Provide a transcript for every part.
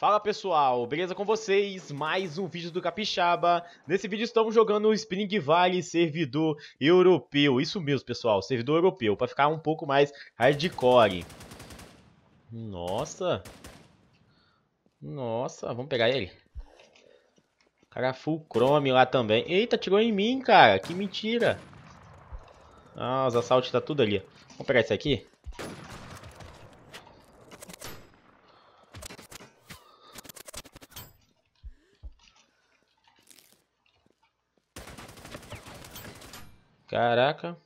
Fala pessoal, beleza com vocês? Mais um vídeo do Capixaba. Nesse vídeo estamos jogando o Spring Valley servidor europeu. Isso mesmo pessoal, servidor europeu, para ficar um pouco mais hardcore. Nossa. Nossa, vamos pegar ele. Cara é full chrome lá também. Eita, tirou em mim, cara. Que mentira. Ah, os assaltos tá tudo ali. Vamos pegar esse aqui. Caraca.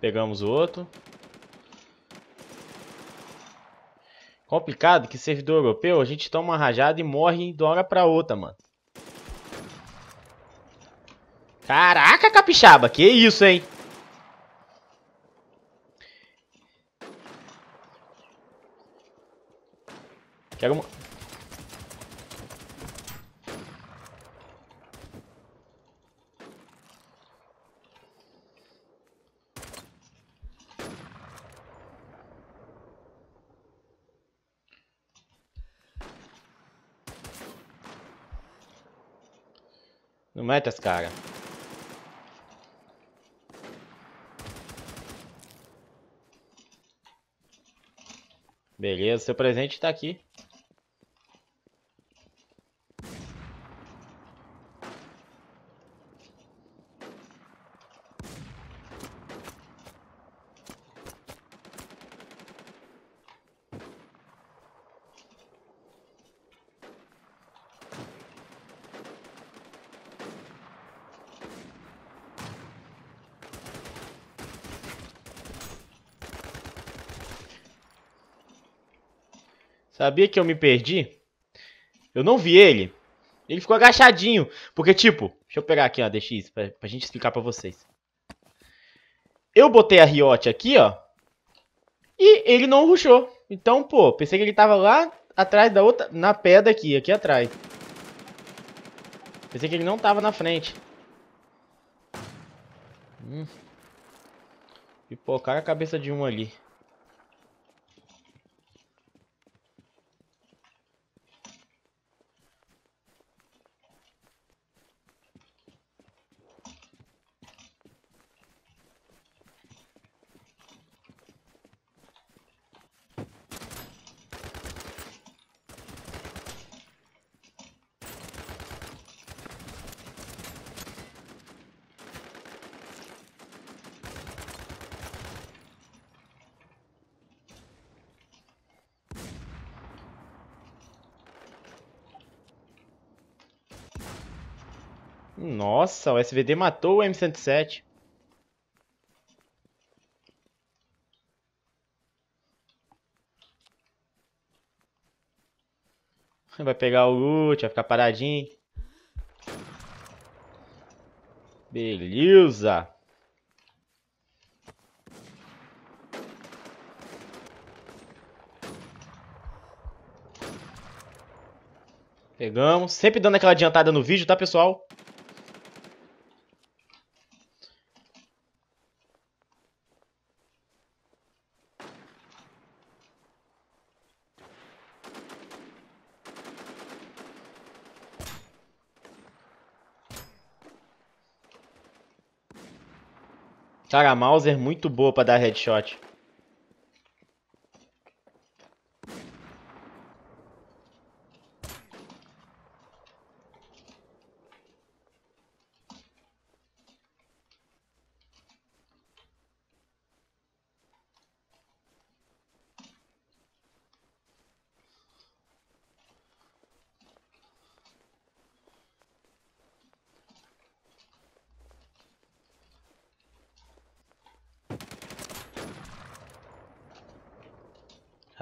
Pegamos o outro. Complicado que servidor europeu a gente toma uma rajada e morre de uma hora pra outra, mano. Caraca, capixaba, que isso, hein? Quero uma... Não mete as caras. Beleza, seu presente tá aqui. Sabia que eu me perdi? Eu não vi ele. Ele ficou agachadinho. Porque, tipo, deixa eu pegar aqui, ó, DX, pra, pra gente explicar pra vocês. Eu botei a Riot aqui, ó. E ele não ruxou. Então, pô, pensei que ele tava lá atrás da outra... Na pedra aqui, aqui atrás. Pensei que ele não tava na frente. Hum. Pipocar a cabeça de um ali. Nossa, o SVD matou o M107. Vai pegar o loot, vai ficar paradinho. Beleza. Pegamos. Sempre dando aquela adiantada no vídeo, tá, pessoal? Cara, a Mauser é muito boa pra dar headshot.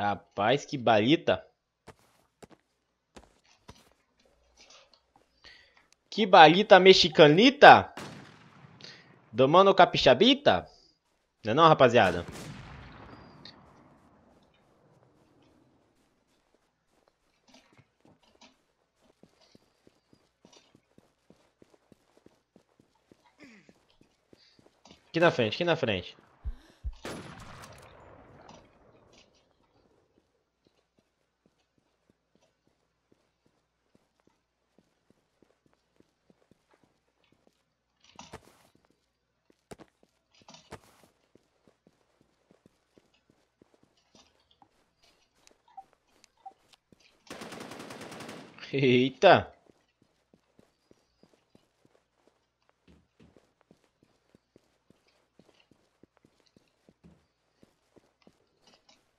Rapaz, que balita. Que balita mexicanita. mano capixabita. Não é não, rapaziada? Aqui na frente, aqui na frente. Eita!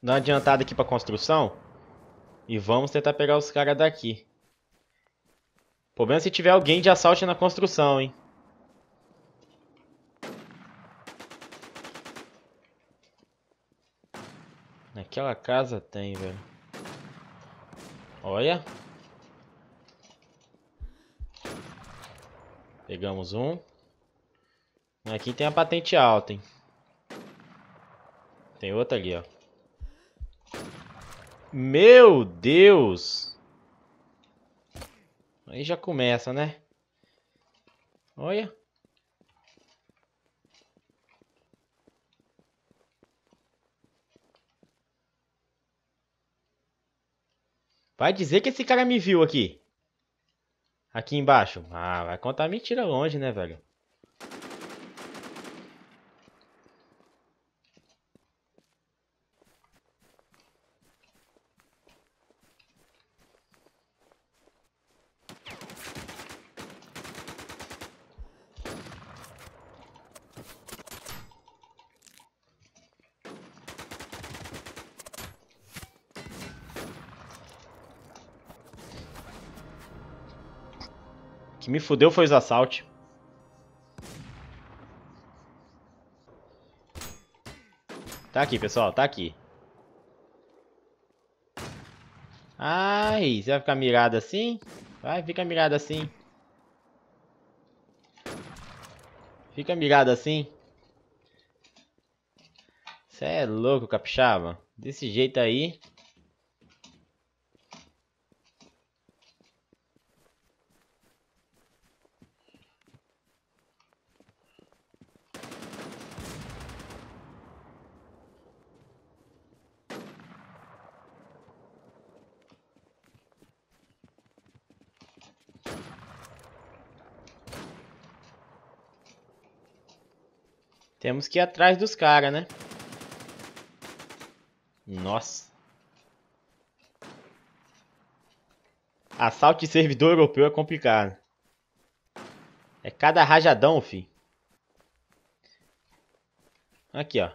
Dá uma adiantada aqui pra construção. E vamos tentar pegar os caras daqui. O problema é se tiver alguém de assalto na construção, hein. Naquela casa tem, velho. Olha. Pegamos um. Aqui tem a patente alta, hein? Tem outra ali, ó. Meu Deus! Aí já começa, né? Olha. Vai dizer que esse cara me viu aqui. Aqui embaixo. Ah, vai contar mentira longe, né, velho? que me fudeu foi os assaltos. Tá aqui, pessoal, tá aqui. Ai, você vai ficar mirado assim? Vai, fica mirado assim. Fica mirado assim. Você é louco, capixaba. Desse jeito aí, Temos que ir atrás dos caras, né? Nossa. Assalto de servidor europeu é complicado. É cada rajadão, fi. Aqui, ó.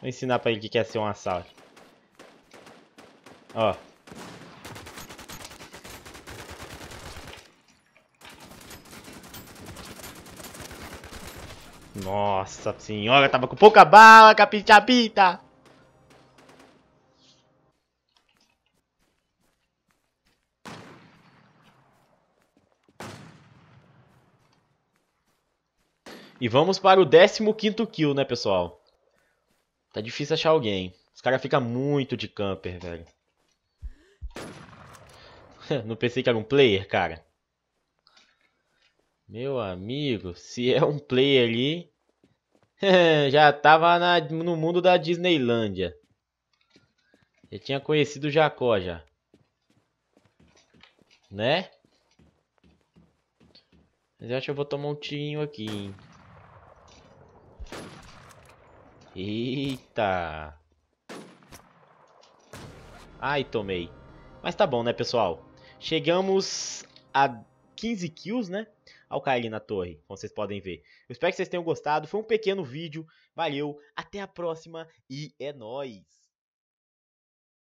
Vou ensinar pra ele o que é ser um assalto. Ó. Nossa senhora, tava com pouca bala, capitabita. E vamos para o 15º kill, né, pessoal? Tá difícil achar alguém. Os caras ficam muito de camper, velho. Não pensei que era um player, cara. Meu amigo, se é um play ali, já tava na, no mundo da Disneylândia. Já tinha conhecido o Jacó já. Né? Mas eu acho que eu vou tomar um tirinho aqui, hein? Eita! Ai, tomei. Mas tá bom, né, pessoal? Chegamos a 15 kills, né? ao cair na torre, como vocês podem ver. Eu espero que vocês tenham gostado, foi um pequeno vídeo, valeu, até a próxima e é nóis!